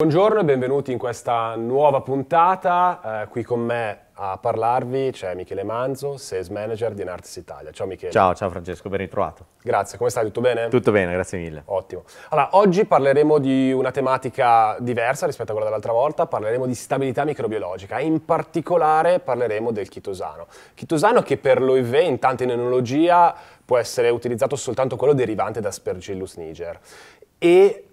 Buongiorno e benvenuti in questa nuova puntata. Eh, qui con me a parlarvi c'è Michele Manzo, Sales Manager di Enartis Italia. Ciao Michele. Ciao, ciao Francesco, ben ritrovato. Grazie, come stai? Tutto bene? Tutto bene, grazie mille. Ottimo. Allora, oggi parleremo di una tematica diversa rispetto a quella dell'altra volta, parleremo di stabilità microbiologica e in particolare parleremo del chitosano. Chitosano che per l'OIV, intanto in enologia, può essere utilizzato soltanto quello derivante da Spergillus niger. E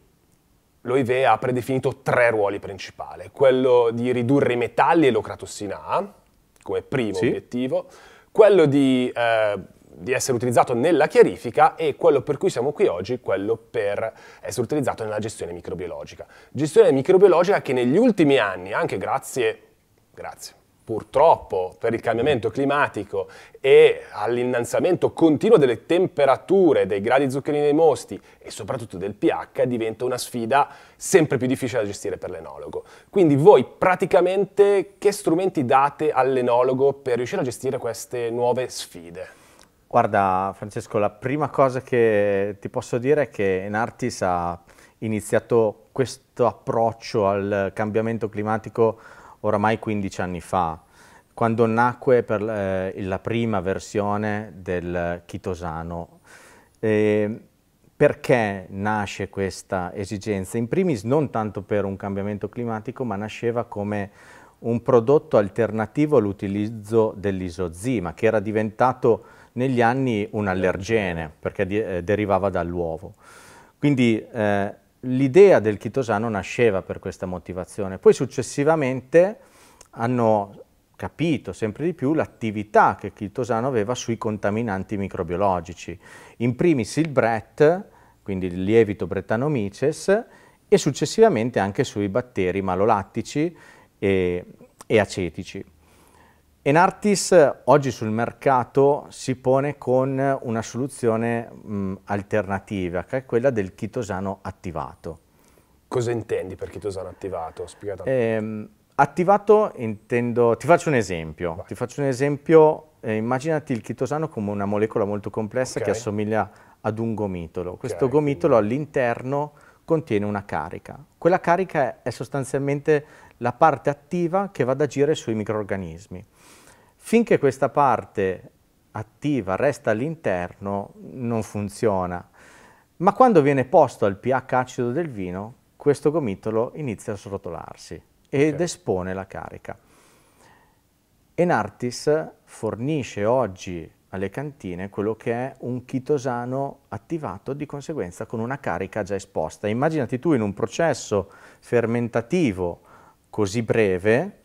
l'OIV ha predefinito tre ruoli principali. Quello di ridurre i metalli e l'ocratossina A, come primo sì. obiettivo, quello di, eh, di, essere utilizzato nella chiarifica e quello per cui siamo qui oggi, quello per essere utilizzato nella gestione microbiologica. Gestione microbiologica che negli ultimi anni, anche grazie, grazie purtroppo per il cambiamento climatico e all'innalzamento continuo delle temperature, dei gradi zuccherini dei mosti e soprattutto del pH diventa una sfida sempre più difficile da gestire per l'enologo. Quindi voi praticamente che strumenti date all'enologo per riuscire a gestire queste nuove sfide? Guarda Francesco, la prima cosa che ti posso dire è che Enartis ha iniziato questo approccio al cambiamento climatico oramai 15 anni fa, quando nacque per, eh, la prima versione del chitosano. Eh, perché nasce questa esigenza? In primis non tanto per un cambiamento climatico, ma nasceva come un prodotto alternativo all'utilizzo dell'isozima, che era diventato negli anni un allergene, perché eh, derivava dall'uovo. Quindi eh, l'idea del chitosano nasceva per questa motivazione. Poi successivamente hanno capito sempre di più l'attività che il Chitosano aveva sui contaminanti microbiologici. In primis il BRET, quindi il lievito Brettanomyces, e successivamente anche sui batteri malolattici e, e acetici. Enartis oggi sul mercato si pone con una soluzione mh, alternativa, che è quella del chitosano attivato. Cosa intendi per chitosano attivato? Ehm, attivato intendo... Ti faccio un esempio. Faccio un esempio eh, immaginati il chitosano come una molecola molto complessa okay. che assomiglia ad un gomitolo. Questo okay, gomitolo all'interno contiene una carica. Quella carica è sostanzialmente la parte attiva che va ad agire sui microorganismi. Finché questa parte attiva resta all'interno non funziona, ma quando viene posto al pH acido del vino, questo gomitolo inizia a srotolarsi ed okay. espone la carica. Enartis fornisce oggi alle cantine quello che è un chitosano attivato di conseguenza con una carica già esposta. Immaginati tu in un processo fermentativo così breve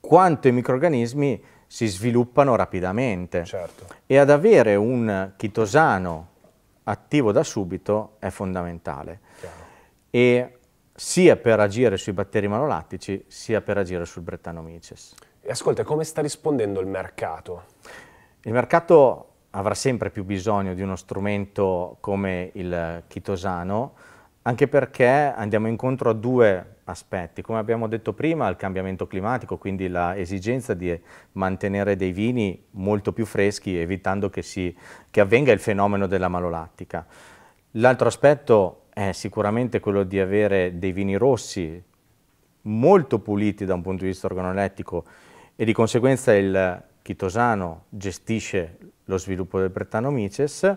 quanto i microrganismi si sviluppano rapidamente certo. e ad avere un chitosano attivo da subito è fondamentale e sia per agire sui batteri malolattici sia per agire sul Brettanomyces. E ascolta, come sta rispondendo il mercato? Il mercato avrà sempre più bisogno di uno strumento come il chitosano, anche perché andiamo incontro a due aspetti. Come abbiamo detto prima, il cambiamento climatico, quindi l'esigenza di mantenere dei vini molto più freschi, evitando che, si, che avvenga il fenomeno della malolattica. L'altro aspetto è sicuramente quello di avere dei vini rossi molto puliti da un punto di vista organolettico e di conseguenza il Chitosano gestisce lo sviluppo del Bretano Mices,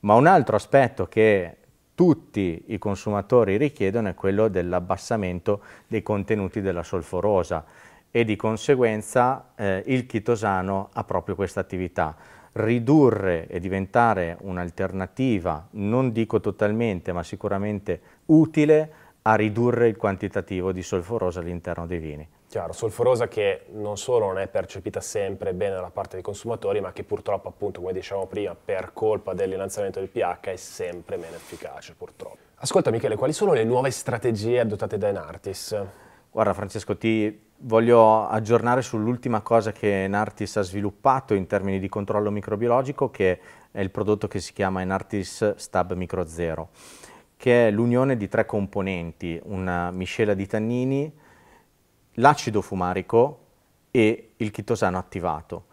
ma un altro aspetto che tutti i consumatori richiedono è quello dell'abbassamento dei contenuti della solforosa e di conseguenza eh, il chitosano ha proprio questa attività. Ridurre e diventare un'alternativa, non dico totalmente, ma sicuramente utile a ridurre il quantitativo di solforosa all'interno dei vini. Chiaro, solforosa che non solo non è percepita sempre bene dalla parte dei consumatori, ma che purtroppo, appunto, come dicevamo prima, per colpa dell'innalzamento del pH è sempre meno efficace, purtroppo. Ascolta Michele, quali sono le nuove strategie adottate da Enartis? Guarda Francesco, ti voglio aggiornare sull'ultima cosa che Enartis ha sviluppato in termini di controllo microbiologico, che è il prodotto che si chiama Enartis Stab Micro Zero, che è l'unione di tre componenti, una miscela di tannini, l'acido fumarico e il chitosano attivato.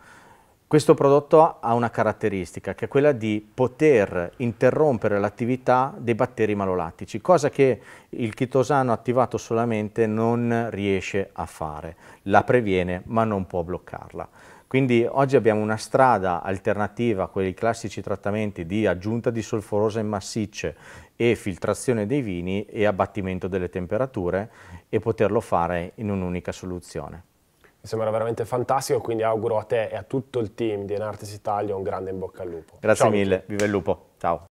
Questo prodotto ha una caratteristica che è quella di poter interrompere l'attività dei batteri malolattici, cosa che il chitosano attivato solamente non riesce a fare, la previene ma non può bloccarla. Quindi oggi abbiamo una strada alternativa a quei classici trattamenti di aggiunta di solforosa in massicce e filtrazione dei vini e abbattimento delle temperature e poterlo fare in un'unica soluzione. Mi sembra veramente fantastico, quindi auguro a te e a tutto il team di Enartes Italia un grande in bocca al lupo. Grazie Ciao. mille, vive il lupo, Ciao.